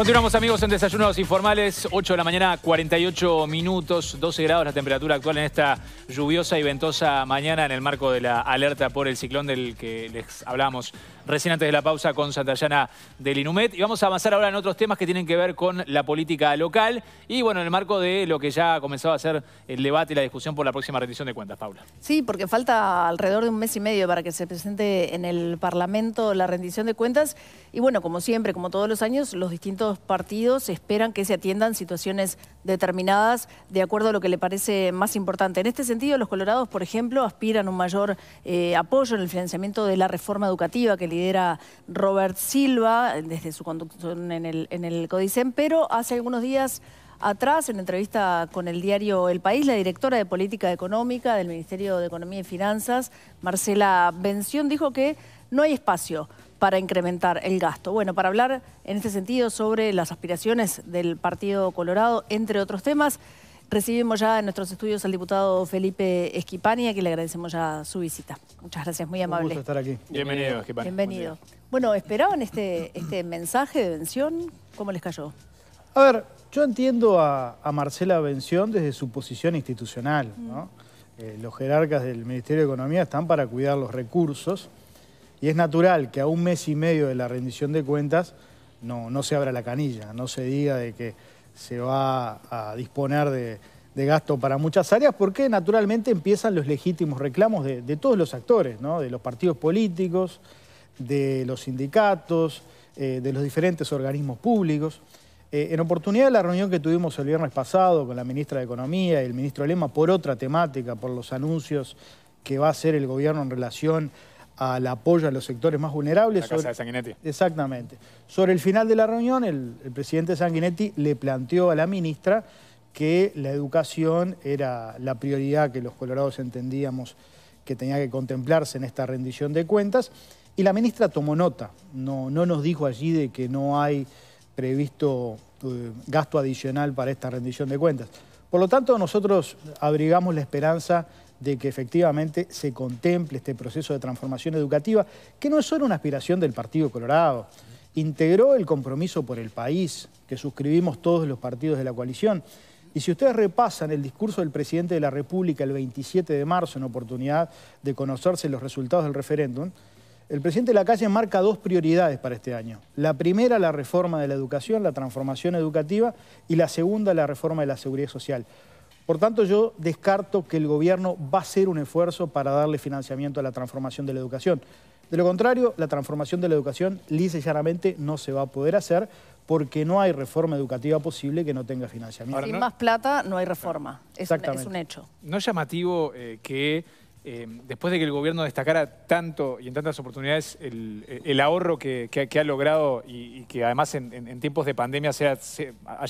Continuamos amigos en Desayunos Informales, 8 de la mañana, 48 minutos, 12 grados la temperatura actual en esta lluviosa y ventosa mañana en el marco de la alerta por el ciclón del que les hablábamos recién antes de la pausa con Santayana del Inumet. Y vamos a avanzar ahora en otros temas que tienen que ver con la política local y bueno, en el marco de lo que ya ha comenzado a ser el debate y la discusión por la próxima rendición de cuentas, Paula. Sí, porque falta alrededor de un mes y medio para que se presente en el Parlamento la rendición de cuentas y bueno, como siempre, como todos los años, los distintos partidos esperan que se atiendan situaciones determinadas de acuerdo a lo que le parece más importante. En este sentido, los colorados, por ejemplo, aspiran un mayor eh, apoyo en el financiamiento de la reforma educativa que lidera Robert Silva eh, desde su conducción en el, en el Codicen, pero hace algunos días atrás, en entrevista con el diario El País, la directora de Política Económica del Ministerio de Economía y Finanzas, Marcela Bención, dijo que no hay espacio para incrementar el gasto. Bueno, para hablar en este sentido sobre las aspiraciones del Partido Colorado, entre otros temas, recibimos ya en nuestros estudios al diputado Felipe Esquipania, que le agradecemos ya su visita. Muchas gracias, muy amable. Un gusto estar aquí. Bienvenido, Esquipania. Bienvenido. Bueno, ¿esperaban este, este mensaje de vención? ¿Cómo les cayó? A ver, yo entiendo a, Marcela Vención desde su posición institucional, mm. eh, los jerarcas del Ministerio de Economía están para cuidar los recursos y es natural que a un mes y medio de la rendición de cuentas no, no se abra la canilla, no se diga de que se va a disponer de, gasto para muchas áreas, porque naturalmente empiezan los legítimos reclamos de, todos los actores, de los partidos políticos, de los sindicatos, eh, de los diferentes organismos públicos. Eh, en oportunidad de la reunión que tuvimos el viernes pasado con la ministra de Economía y el ministro Lema por otra temática, por los anuncios que va a hacer el gobierno en relación al apoyo a los sectores más vulnerables. La de Sanguinetti. Exactamente. Sobre el final de la reunión, el, presidente Sanguinetti le planteó a la ministra que la educación era la prioridad que los colorados entendíamos que tenía que contemplarse en esta rendición de cuentas. Y la ministra tomó nota, no, nos dijo allí de que no hay previsto eh, gasto adicional para esta rendición de cuentas. Por lo tanto, nosotros abrigamos la esperanza de que efectivamente se contemple este proceso de transformación educativa, que no es solo una aspiración del Partido Colorado. Integró el compromiso por el país que suscribimos todos los partidos de la coalición. Y si ustedes repasan el discurso del presidente de la República el 27 de marzo en oportunidad de conocerse los resultados del referéndum, el presidente de la calle marca dos prioridades para este año. La primera, la reforma de la educación, la transformación educativa, y la segunda, la reforma de la seguridad social. Por tanto, yo descarto que el gobierno va a hacer un esfuerzo para darle financiamiento a la transformación de la educación. De lo contrario, la transformación de la educación lisa y no se va a poder hacer porque no hay reforma educativa posible que no tenga financiamiento. Sin más plata no hay reforma, es, Exactamente. Un, hecho. No es llamativo eh, que eh, después de que el gobierno destacara tanto y en tantas oportunidades el, ahorro que, ha logrado y, que además en, tiempos de pandemia haya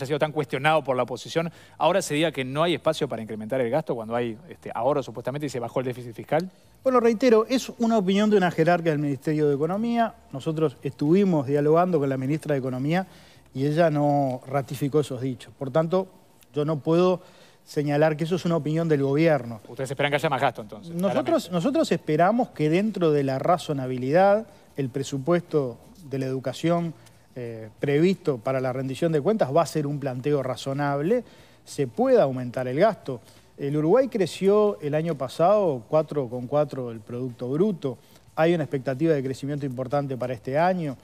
sido tan cuestionado por la oposición, ahora se diga que no hay espacio para incrementar el gasto cuando hay este, ahorro supuestamente y se bajó el déficit fiscal? Bueno, reitero, es una opinión de una jerarca del Ministerio de Economía. Nosotros estuvimos dialogando con la ministra de Economía y ella no ratificó esos dichos. Por tanto, yo no puedo señalar que eso es una opinión del gobierno. Ustedes esperan que haya más gasto entonces. Nosotros, nosotros esperamos que dentro de la razonabilidad el presupuesto de la educación eh, previsto para la rendición de cuentas va a ser un planteo razonable, se pueda aumentar el gasto. El Uruguay creció el año pasado 4,4 el Producto Bruto, hay una expectativa de crecimiento importante para este año,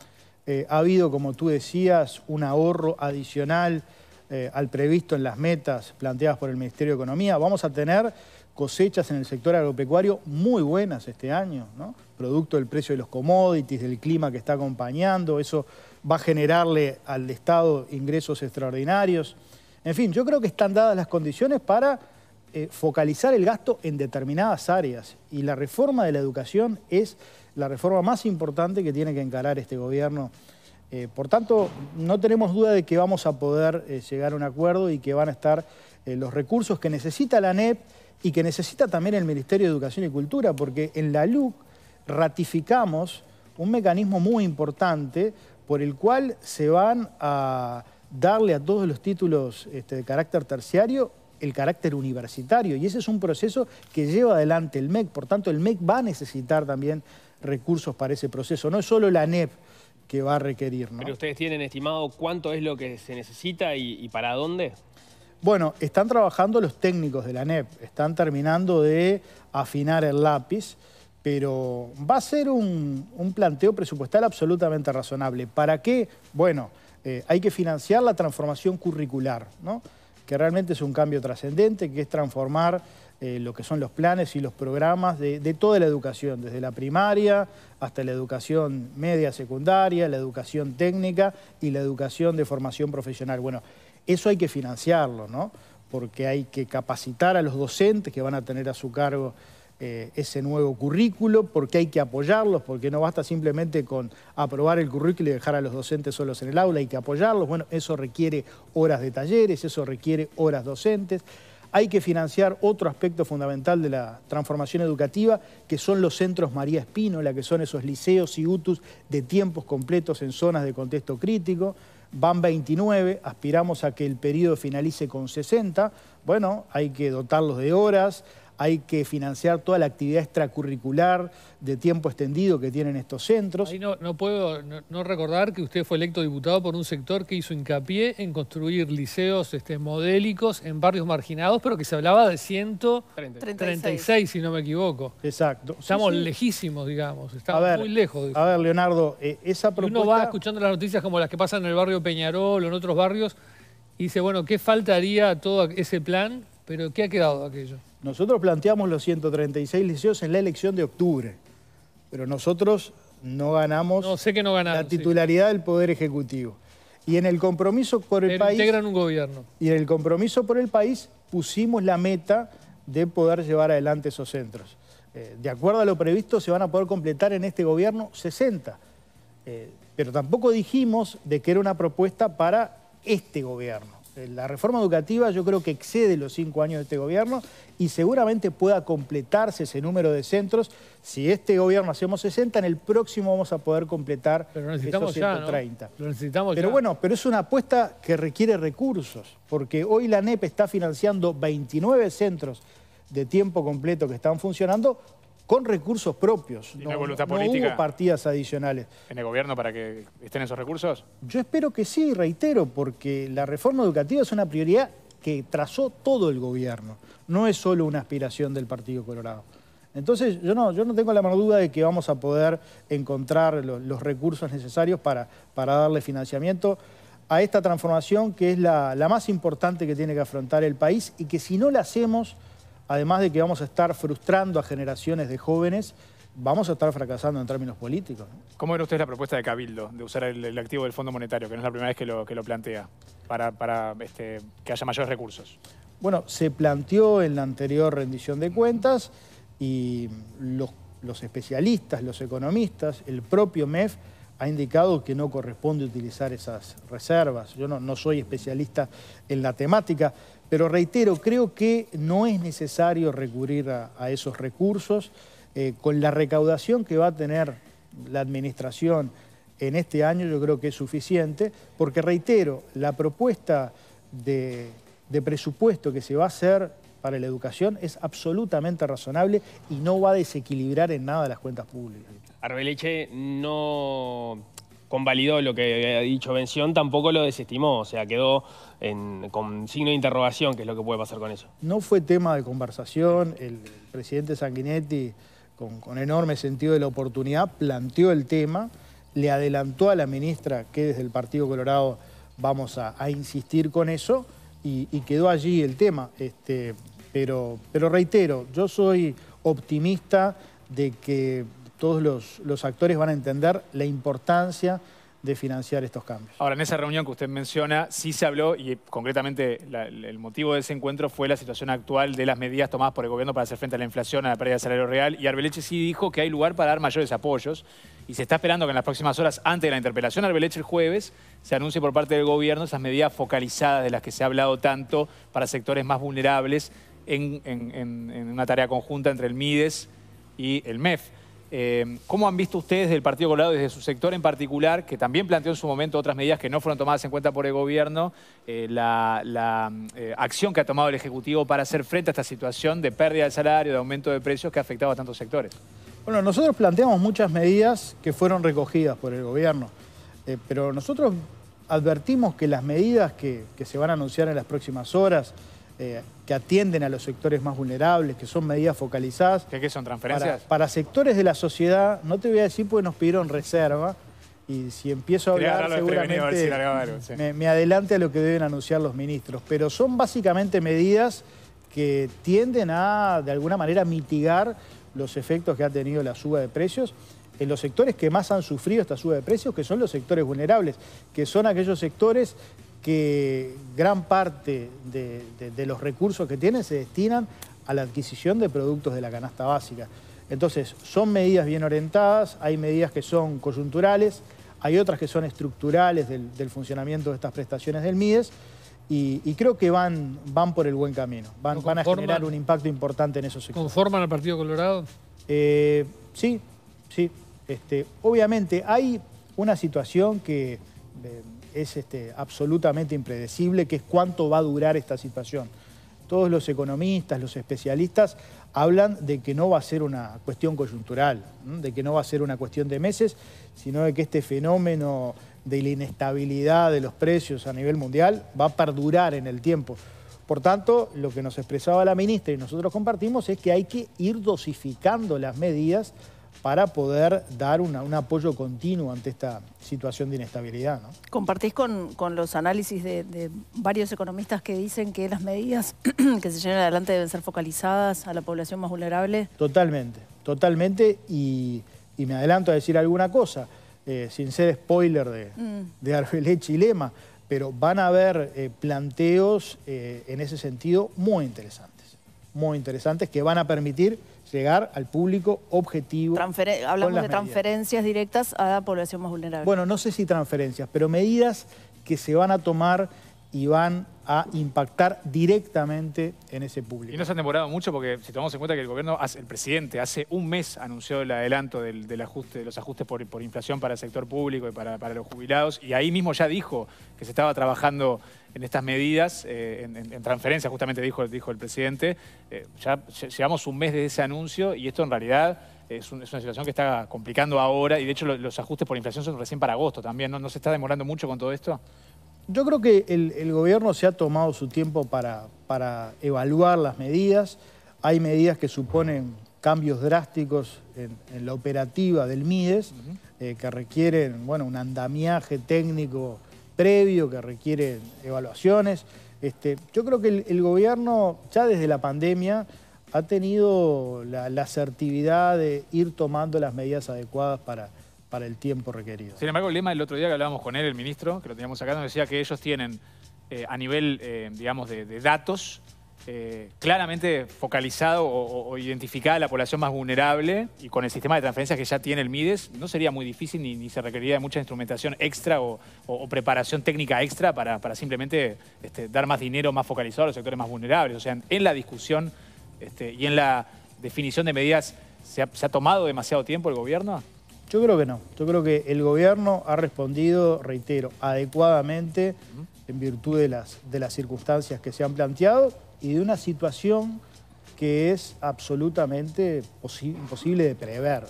eh, ha habido, como tú decías, un ahorro adicional eh, al previsto en las metas planteadas por el Ministerio de Economía. Vamos a tener cosechas en el sector agropecuario muy buenas este año, producto del precio de los commodities, del clima que está acompañando, eso va a generarle al Estado ingresos extraordinarios. En fin, yo creo que están dadas las condiciones para eh, focalizar el gasto en determinadas áreas y la reforma de la educación es la reforma más importante que tiene que encarar este gobierno eh, por tanto, no tenemos duda de que vamos a poder eh, llegar a un acuerdo y que van a estar eh, los recursos que necesita la ANEP y que necesita también el Ministerio de Educación y Cultura, porque en la LUC ratificamos un mecanismo muy importante por el cual se van a darle a todos los títulos este, de carácter terciario el carácter universitario y ese es un proceso que lleva adelante el MEC, por tanto el MEC va a necesitar también recursos para ese proceso, no es solo la ANEP, que va a requerir. ¿Pero ustedes tienen estimado cuánto es lo que se necesita y, para dónde? Bueno, están trabajando los técnicos de la NEP, están terminando de afinar el lápiz, pero va a ser un, planteo presupuestal absolutamente razonable. ¿Para qué? Bueno, eh, hay que financiar la transformación curricular, ¿no? que realmente es un cambio trascendente, que es transformar eh, lo que son los planes y los programas de, toda la educación, desde la primaria hasta la educación media secundaria, la educación técnica y la educación de formación profesional. Bueno, eso hay que financiarlo, ¿no? Porque hay que capacitar a los docentes que van a tener a su cargo eh, ese nuevo currículo, porque hay que apoyarlos, porque no basta simplemente con aprobar el currículo y dejar a los docentes solos en el aula, hay que apoyarlos. Bueno, eso requiere horas de talleres, eso requiere horas docentes. Hay que financiar otro aspecto fundamental de la transformación educativa, que son los centros María Espínola, que son esos liceos y UTUS de tiempos completos en zonas de contexto crítico. Van 29, aspiramos a que el periodo finalice con 60. Bueno, hay que dotarlos de horas, hay que financiar toda la actividad extracurricular de tiempo extendido que tienen estos centros. no, puedo no, recordar que usted fue electo diputado por un sector que hizo hincapié en construir liceos este, modélicos en barrios marginados, pero que se hablaba de 136, si no me equivoco. Exacto. Estamos lejísimos, digamos, estamos muy lejos. A ver, Leonardo, eh, esa propuesta... uno va escuchando las noticias como las que pasan en el barrio Peñarol o en otros barrios y dice, bueno, ¿qué faltaría a todo ese plan? Pero ¿qué ha quedado de aquello? Nosotros planteamos los 136 liceos en la elección de octubre, pero nosotros no ganamos la titularidad del Poder Ejecutivo. Y en el compromiso por el, país... Integran un gobierno. Y en el compromiso por el país pusimos la meta de poder llevar adelante esos centros. Eh, de acuerdo a lo previsto, se van a poder completar en este gobierno 60. Eh, pero tampoco dijimos de que era una propuesta para este gobierno. Eh, la reforma educativa yo creo que excede los cinco años de este gobierno y seguramente pueda completarse ese número de centros. Si este gobierno hacemos 60, en el próximo vamos a poder completar esos 130. necesitamos pero bueno, pero es una apuesta que requiere recursos, porque hoy la NEP está financiando 29 centros de tiempo completo que están funcionando con recursos propios. no, partidas adicionales. ¿En el gobierno para que estén esos recursos? Yo espero que sí, reitero, porque la reforma educativa es una prioridad que trazó todo el gobierno. No es solo una aspiración del Partido Colorado. Entonces, yo no, yo no tengo la menor duda de que vamos a poder encontrar los, recursos necesarios para, para darle financiamiento a esta transformación que es la, la más importante que tiene que afrontar el país y que si no la hacemos además de que vamos a estar frustrando a generaciones de jóvenes, vamos a estar fracasando en términos políticos. ¿Cómo era usted la propuesta de Cabildo de usar el, activo del Fondo Monetario, que no es la primera vez que lo, plantea, para, este, que haya mayores recursos? Bueno, se planteó en la anterior rendición de cuentas y los, especialistas, los economistas, el propio MEF ha indicado que no corresponde utilizar esas reservas. Yo no soy especialista en la temática, pero reitero, creo que no es necesario recurrir a, esos recursos. Eh, con la recaudación que va a tener la administración en este año, yo creo que es suficiente, porque reitero, la propuesta de, presupuesto que se va a hacer para la educación es absolutamente razonable y no va a desequilibrar en nada las cuentas públicas. Arbeleche, no convalidó lo que ha dicho Bención, tampoco lo desestimó, o sea, quedó con signo de interrogación, que es lo que puede pasar con eso. No fue tema de conversación, el, presidente Sanguinetti, con, enorme sentido de la oportunidad, planteó el tema, le adelantó a la ministra que desde el Partido Colorado vamos a, insistir con eso, y, quedó allí el tema. Este, pero reitero, yo soy optimista de que todos los, actores van a entender la importancia de financiar estos cambios. Ahora, en esa reunión que usted menciona, sí se habló, y concretamente el motivo de ese encuentro fue la situación actual de las medidas tomadas por el gobierno para hacer frente a la inflación, a la pérdida de salario real, y Arbeleche sí dijo que hay lugar para dar mayores apoyos, y se está esperando que en las próximas horas, antes de la interpelación Arbeleche el jueves, se anuncie por parte del gobierno esas medidas focalizadas de las que se ha hablado tanto para sectores más vulnerables en una tarea conjunta entre el MIDES y el MEF. Em, ¿Cómo han visto ustedes del Partido Colorado desde su sector en particular, que también planteó en su momento otras medidas que no fueron tomadas en cuenta por el gobierno, eh, la, mm, eh, acción que ha tomado el Ejecutivo para hacer frente a esta situación de pérdida de salario, de aumento de precios que ha afectado a tantos sectores? Bueno, nosotros planteamos muchas medidas que fueron recogidas por el gobierno, eh, pero nosotros advertimos que las medidas que se van a anunciar en las próximas horas, eh, que atienden a los sectores más vulnerables, que son medidas focalizadas. ¿Qué, son transferencias? Para, sectores de la sociedad, no te voy a decir porque nos pidieron reserva, y si empiezo a hablar seguramente me, me adelante a lo que deben anunciar los ministros, pero son básicamente medidas que tienden a, de alguna manera, mitigar los efectos que ha tenido la suba de precios en los sectores que más han sufrido esta suba de precios, que son los sectores vulnerables, que son aquellos sectores que gran parte de, los recursos que tiene se destinan a la adquisición de productos de la canasta básica. Entonces, son medidas bien orientadas, hay medidas que son coyunturales, hay otras que son estructurales del, funcionamiento de estas prestaciones del MIDES y, creo que van, van por el buen camino, van, a generar un impacto importante en esos sectores. ¿Conforman al Partido Colorado? Eh, sí, sí. Este, obviamente hay una situación que... Eh, es este, absolutamente impredecible, que es cuánto va a durar esta situación. Todos los economistas, los especialistas, hablan de que no va a ser una cuestión coyuntural, de que no va a ser una cuestión de meses, sino de que este fenómeno de la inestabilidad de los precios a nivel mundial va a perdurar en el tiempo. Por tanto, lo que nos expresaba la ministra y nosotros compartimos es que hay que ir dosificando las medidas para poder dar un apoyo continuo ante esta situación de inestabilidad. Compartís con, los análisis de, varios economistas que dicen que las medidas que se lleven adelante deben ser focalizadas a la población más vulnerable. Totalmente, totalmente, y, me adelanto a decir alguna cosa, eh, sin ser spoiler de, mm. de pero van a haber eh, planteos eh, en ese sentido muy interesantes, muy interesantes que van a permitir llegar al público objetivo. hablamos de transferencias directas a la población más vulnerable. Bueno, no sé si transferencias, pero medidas que se van a tomar y van a impactar directamente en ese público. Y no se han demorado mucho porque si tomamos en cuenta que el gobierno, el presidente hace un mes anunció el adelanto del, ajuste, de los ajustes por, inflación para el sector público y para los jubilados y ahí mismo ya dijo que se estaba trabajando en estas medidas, eh, en, transferencia, justamente dijo, dijo el presidente. Eh, ya llevamos un mes de ese anuncio y esto en realidad es, una situación que está complicando ahora y de hecho los ajustes por inflación son recién para agosto también. ¿No, se está demorando mucho con todo esto? Yo creo que el, gobierno se ha tomado su tiempo para, para evaluar las medidas. Hay medidas que suponen cambios drásticos en, la operativa del MIDES, eh, que requieren bueno, un andamiaje técnico previo, que requiere evaluaciones. Este, yo creo que el, gobierno, ya desde la pandemia, ha tenido la, asertividad de ir tomando las medidas adecuadas para, para el tiempo requerido. Sin embargo, el lema del otro día que hablábamos con él, el ministro, que lo teníamos acá, nos decía que ellos tienen eh, a nivel, eh, digamos, de datos, eh, claramente focalizado o, o, identificada a la población más vulnerable y con el sistema de transferencias que ya tiene el MIDES, no sería muy difícil ni, se requeriría mucha instrumentación extra o, preparación técnica extra para, simplemente este, dar más dinero más focalizado a los sectores más vulnerables. O sea, en, la discusión este, y en la definición de medidas, ¿se ha, tomado demasiado tiempo el gobierno? Yo creo que no. Yo creo que el gobierno ha respondido, reitero, adecuadamente en virtud de las circunstancias que se han planteado y de una situación que es absolutamente imposible de prever.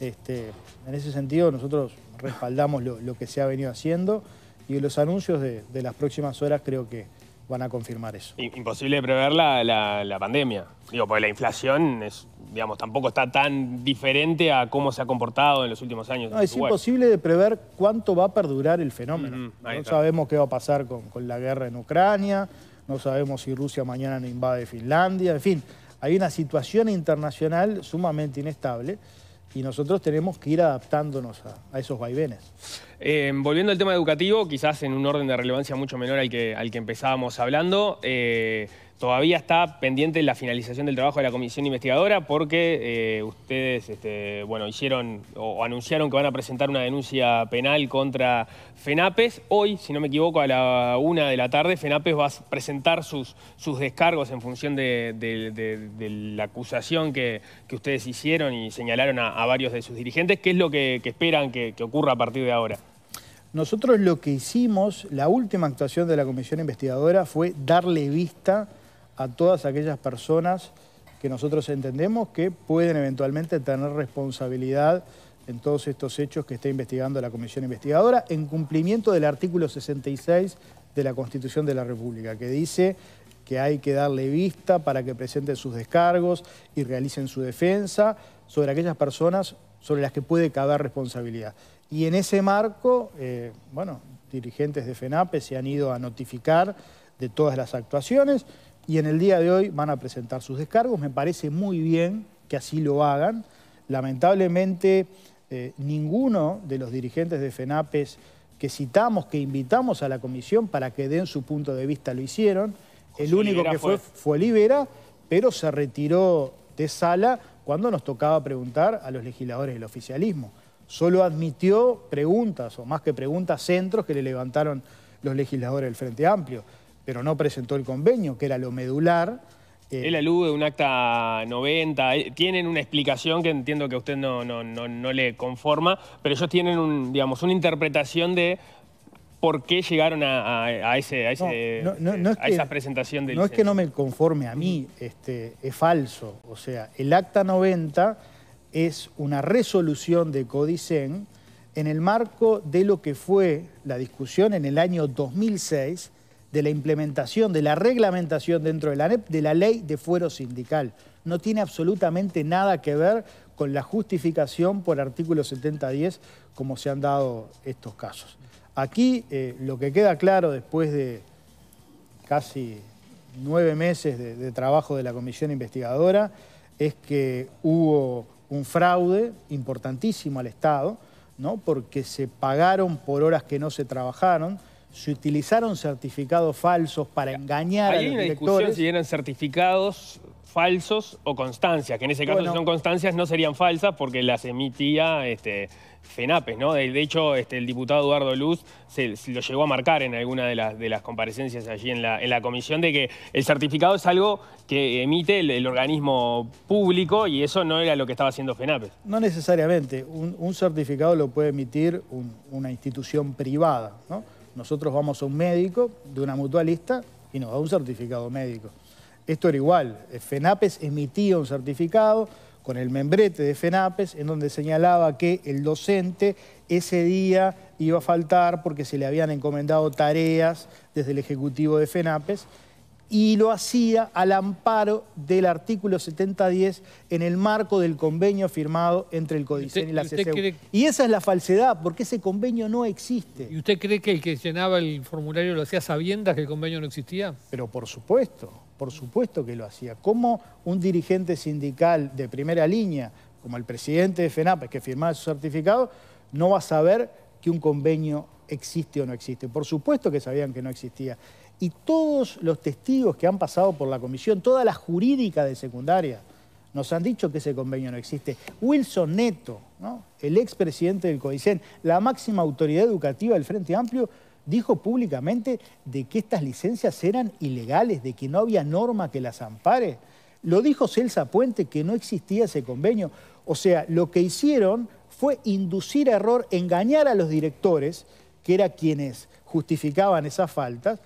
Este, en ese sentido, nosotros respaldamos lo, que se ha venido haciendo y los anuncios de, las próximas horas creo que van a confirmar eso. Imposible de prever la, la, pandemia. Digo, porque la inflación es, digamos, tampoco está tan diferente a cómo se ha comportado en los últimos años. No, es imposible de prever cuánto va a perdurar el fenómeno. no sabemos qué va a pasar con, con la guerra en Ucrania, no sabemos si Rusia mañana no invade Finlandia, en fin, hay una situación internacional sumamente inestable y nosotros tenemos que ir adaptándonos a, esos vaivenes. Eh, volviendo al tema educativo, quizás en un orden de relevancia mucho menor al que, al que empezábamos hablando, eh, Todavía está pendiente la finalización del trabajo de la comisión investigadora porque eh, ustedes este, bueno, hicieron o anunciaron que van a presentar una denuncia penal contra FENAPES. Hoy, si no me equivoco, a la una de la tarde, FENAPES va a presentar sus, sus descargos en función de, la acusación que, ustedes hicieron y señalaron a, varios de sus dirigentes. ¿Qué es lo que, esperan que, que ocurra a partir de ahora? Nosotros lo que hicimos, la última actuación de la comisión investigadora fue darle vista a todas aquellas personas que nosotros entendemos que pueden eventualmente tener responsabilidad en todos estos hechos que está investigando la Comisión Investigadora, en cumplimiento del artículo 66 de la Constitución de la República, que dice que hay que darle vista para que presenten sus descargos y realicen su defensa sobre aquellas personas sobre las que puede caber responsabilidad. Y en ese marco, eh, bueno, dirigentes de FENAPE se han ido a notificar de todas las actuaciones, y en el día de hoy van a presentar sus descargos. Me parece muy bien que así lo hagan. Lamentablemente, eh, ninguno de los dirigentes de FENAPES que citamos, que invitamos a la comisión para que den su punto de vista, lo hicieron. el único que fue, fue, fue Libera, pero se retiró de sala cuando nos tocaba preguntar a los legisladores del oficialismo. Solo admitió preguntas, o más que preguntas, centros que le levantaron los legisladores del Frente Amplio pero no presentó el convenio, que era lo medular. Eh, Él de un acta 90, eh, tienen una explicación que entiendo que a usted no, no, le conforma, pero ellos tienen un, digamos, una interpretación de por qué llegaron a, ese, esa presentación del... No es que no me conforme a mí, este, es falso. O sea, el acta 90 es una resolución de Codicen en el marco de lo que fue la discusión en el año 2006 de la implementación, de la reglamentación dentro de la ANEP, de la ley de fuero sindical. No tiene absolutamente nada que ver con la justificación por artículo 70.10 como se han dado estos casos. Aquí eh, lo que queda claro después de casi nueve meses de, de trabajo de la comisión investigadora es que hubo un fraude importantísimo al Estado, ¿no? porque se pagaron por horas que no se trabajaron, se utilizaron certificados falsos para engañar a los hay una discusión si eran certificados falsos o constancias, que en ese caso si son constancias no serían falsas porque las emitía este, FENAPES, ¿no? De, hecho, este, el diputado Eduardo Luz lo llegó a marcar en alguna de las, de las comparecencias allí en la, comisión de que el certificado es algo que emite el, organismo público y eso no era lo que estaba haciendo FENAPES. No necesariamente, un, certificado lo puede emitir una institución privada, ¿no? Nosotros vamos a un médico de una mutualista y nos da un certificado médico. Esto era igual, FENAPES emitía un certificado con el membrete de FENAPES en donde señalaba que el docente ese día iba a faltar porque se le habían encomendado tareas desde el ejecutivo de FENAPES y lo hacía al amparo del artículo 7010 en el marco del convenio firmado entre el Codicen y la CCU. Y esa es la falsedad, porque ese convenio no existe. ¿Y usted cree que el que llenaba el formulario lo hacía sabiendo que el convenio no existía? Pero por supuesto, por supuesto que lo hacía. ¿Cómo un dirigente sindical de primera línea, como el presidente de FENAP, que firmaba su certificado, no va a saber que un convenio existe o no existe? Por supuesto que sabían que no existía y todos los testigos que han pasado por la comisión, toda la jurídica de secundaria, nos han dicho que ese convenio no existe. Wilson Neto, el expresidente del CODICEN, la máxima autoridad educativa del Frente Amplio, dijo públicamente de que estas licencias eran ilegales, de que no había norma que las ampare. Lo dijo Celsa Puente que no existía ese convenio. O sea, lo que hicieron fue inducir error, engañar a los directores, que era quienes justificaban esas faltas,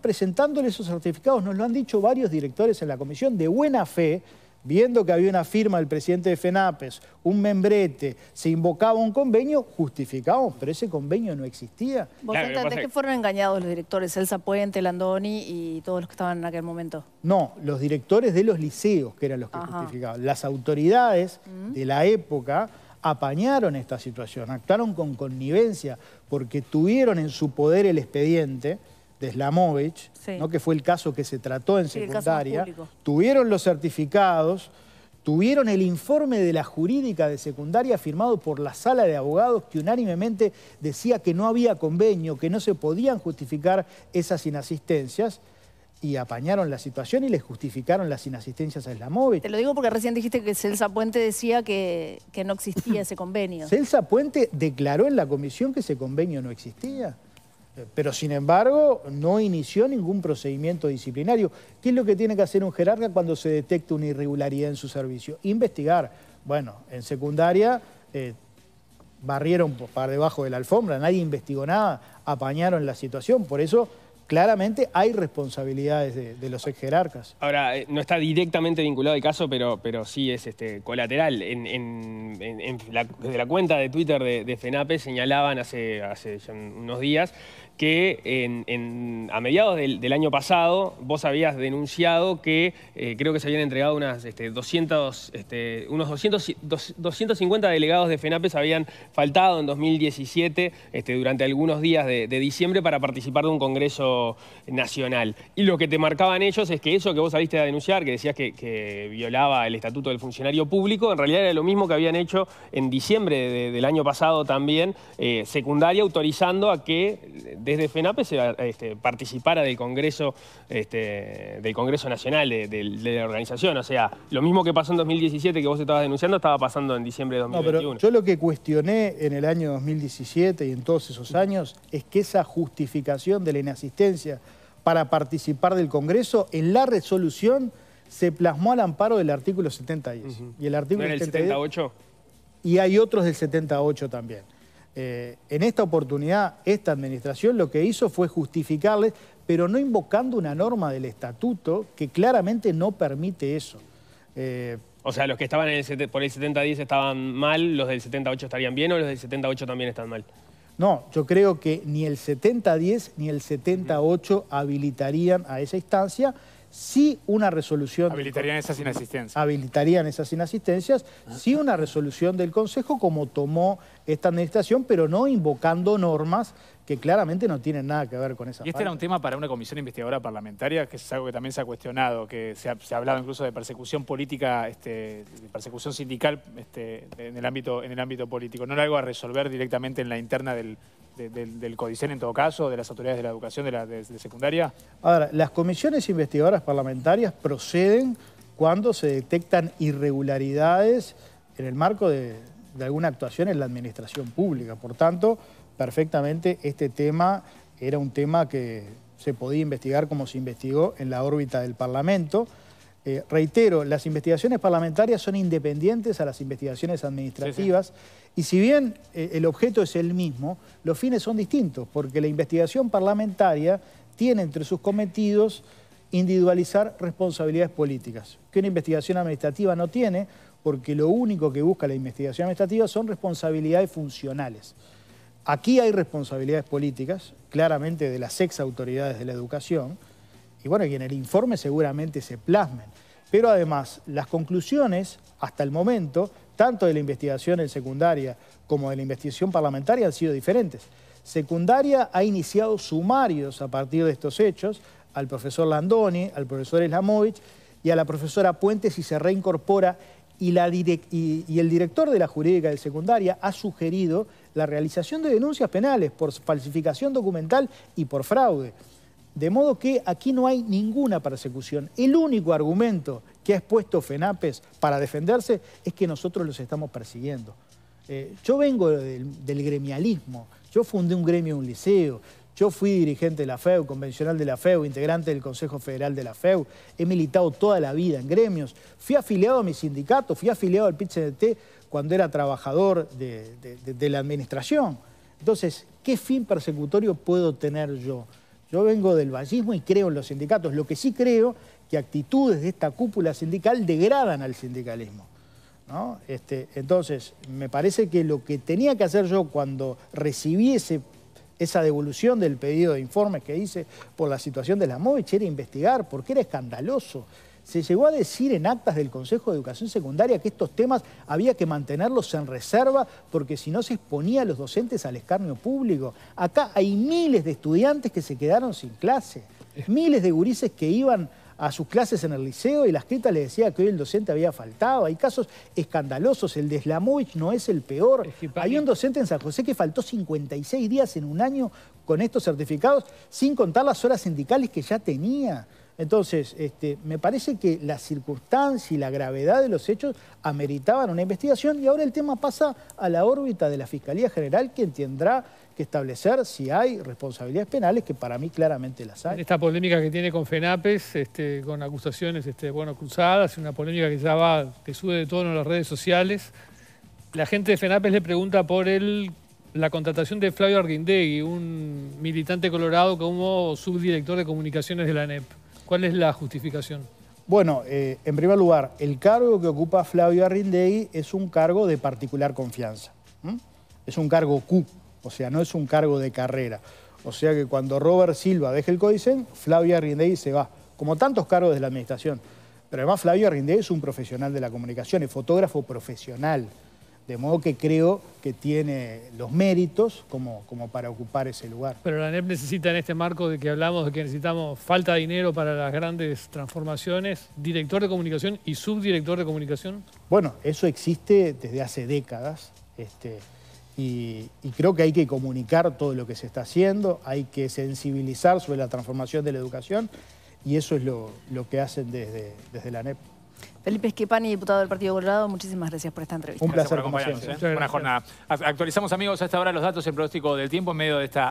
presentándole esos certificados. Nos lo han dicho varios directores en la comisión de buena fe, viendo que había una firma del presidente de FENAPES, un membrete, se invocaba un convenio, justificamos, pero ese convenio no existía. ¿Vos que, fueron engañados los directores, Elsa Puente, Landoni y todos los que estaban en aquel momento? No, los directores de los liceos, que eran los que justificaban. Las autoridades mm. de la época apañaron esta situación, actuaron con connivencia, porque tuvieron en su poder el expediente de Slamovich, ¿no? que fue el caso que se trató en secundaria, tuvieron los certificados, tuvieron el informe de la jurídica de secundaria firmado por la sala de abogados que unánimemente decía que no había convenio, que no se podían justificar esas inasistencias y apañaron la situación y les justificaron las inasistencias a Slamovich. Te lo digo porque recién dijiste que Celsa Puente decía que, que no existía ese convenio. Celsa Puente declaró en la comisión que ese convenio no existía pero sin embargo no inició ningún procedimiento disciplinario. ¿Qué es lo que tiene que hacer un jerarca cuando se detecta una irregularidad en su servicio? Investigar. Bueno, en secundaria eh, barrieron para debajo de la alfombra, nadie investigó nada, apañaron la situación, por eso claramente hay responsabilidades de, los ex jerarcas. Ahora, eh, no está directamente vinculado al caso, pero, pero sí es este, colateral. En, la, desde la cuenta de Twitter de, FENAPE señalaban hace, hace unos días que a mediados del, año pasado vos habías denunciado que eh, creo que se habían entregado unas, 200, este, este, unos 200, 250 delegados de FENAPES habían faltado en 2017 este, durante algunos días de, diciembre para participar de un congreso nacional. Y lo que te marcaban ellos es que eso que vos saliste a denunciar, que decías que, violaba el estatuto del funcionario público, en realidad era lo mismo que habían hecho en diciembre del año pasado también, eh, secundaria, autorizando a que desde FENAPE se este, participara del Congreso, este, del Congreso Nacional de, la organización. O sea, lo mismo que pasó en 2017 que vos estabas denunciando estaba pasando en diciembre de 2021. No, pero yo lo que cuestioné en el año 2017 y en todos esos años es que esa justificación de la inasistencia para participar del Congreso en la resolución se plasmó al amparo del artículo 70 Y el artículo el 78? Y hay otros del 78 también. Eh, en esta oportunidad, esta administración lo que hizo fue justificarles, pero no invocando una norma del estatuto que claramente no permite eso. Eh, o sea, los que estaban por el 70-10 estaban mal, los del 78 estarían bien o los del 78 también están mal. No, yo creo que ni el 70-10 ni el 78 habilitarían a esa instancia sí una resolución... Habilitarían esas inasistencias. Habilitarían esas inasistencias, ah. si una resolución del Consejo como tomó esta administración, pero no invocando normas que claramente no tienen nada que ver con esa Y este era un tema para una comisión investigadora parlamentaria, que es algo que también se ha cuestionado, que se ha, hablado incluso de persecución política, este, de persecución sindical este, en, el ámbito, en el ámbito político. No era algo a resolver directamente en la interna del, del, del Codicen en todo caso, de las autoridades de la educación de la secundaria? Ahora, las comisiones investigadoras parlamentarias proceden cuando se detectan irregularidades en el marco de alguna actuación en la administración pública. Por tanto, perfectamente este tema era un tema que se podía investigar como se investigó en la órbita del Parlamento. Eh, reitero, las investigaciones parlamentarias son independientes a las investigaciones administrativas y si bien eh, el objeto es el mismo, los fines son distintos porque la investigación parlamentaria tiene entre sus cometidos individualizar responsabilidades políticas, que una investigación administrativa no tiene porque lo único que busca la investigación administrativa son responsabilidades funcionales. Aquí hay responsabilidades políticas, claramente de las ex autoridades de la educación, y bueno, y en el informe seguramente se plasmen. Pero además, las conclusiones hasta el momento, tanto de la investigación en secundaria como de la investigación parlamentaria, han sido diferentes. Secundaria ha iniciado sumarios a partir de estos hechos al profesor Landoni, al profesor Eslamovich y a la profesora Puentes, y se reincorpora y, y, el director de la jurídica de secundaria ha sugerido la realización de denuncias penales por falsificación documental y por fraude. De modo que aquí no hay ninguna persecución. El único argumento que ha expuesto FENAPES para defenderse es que nosotros los estamos persiguiendo. Eh, yo vengo del, gremialismo, yo fundé un gremio en un liceo, yo fui dirigente de la FEU, convencional de la FEU, integrante del Consejo Federal de la FEU, he militado toda la vida en gremios, fui afiliado a mi sindicato, fui afiliado al pit cuando era trabajador de la administración. Entonces, ¿qué fin persecutorio puedo tener yo? Yo vengo del vallismo y creo en los sindicatos. Lo que sí creo que actitudes de esta cúpula sindical degradan al sindicalismo. ¿no? Este, entonces, me parece que lo que tenía que hacer yo cuando recibí esa devolución del pedido de informes que hice por la situación de la MOVEC era investigar, porque era escandaloso. Se llegó a decir en actas del Consejo de Educación Secundaria que estos temas había que mantenerlos en reserva porque si no se exponía a los docentes al escarnio público. Acá hay miles de estudiantes que se quedaron sin clase, miles de gurises que iban a sus clases en el liceo y la escrita le decía que hoy el docente había faltado. Hay casos escandalosos, el de Slamovich no es el peor. Hay un docente en San José que faltó 56 días en un año con estos certificados, sin contar las horas sindicales que ya tenía. Entonces, este, me parece que la circunstancia y la gravedad de los hechos ameritaban una investigación y ahora el tema pasa a la órbita de la Fiscalía General, quien tendrá que establecer si hay responsabilidades penales, que para mí claramente las hay. Esta polémica que tiene con FENAPES, este, con acusaciones este, bueno, cruzadas, una polémica que ya va, que sube de todo en las redes sociales. La gente de FENAPES le pregunta por él la contratación de Flavio Arguindegui, un militante colorado como subdirector de comunicaciones de la ANEP. ¿Cuál es la justificación? Bueno, eh, en primer lugar, el cargo que ocupa Flavio Arrindegui es un cargo de particular confianza. Es un cargo Q, o sea, no es un cargo de carrera. O sea que cuando Robert Silva deje el CODICEN, Flavio Arrindegui se va, como tantos cargos de la administración. Pero además Flavio Arrindegui es un profesional de la comunicación, es fotógrafo profesional. De modo que creo que tiene los méritos como, como para ocupar ese lugar. Pero la ANEP necesita en este marco de que hablamos de que necesitamos falta de dinero para las grandes transformaciones, director de comunicación y subdirector de comunicación. Bueno, eso existe desde hace décadas. Este, y, creo que hay que comunicar todo lo que se está haciendo, hay que sensibilizar sobre la transformación de la educación y eso es lo, que hacen desde, desde la ANEP. Felipe Esquipani, diputado del Partido Colorado, muchísimas gracias por esta entrevista. Un placer por ¿eh? Buena jornada. Actualizamos, amigos, hasta ahora los datos, el pronóstico del tiempo en medio de esta...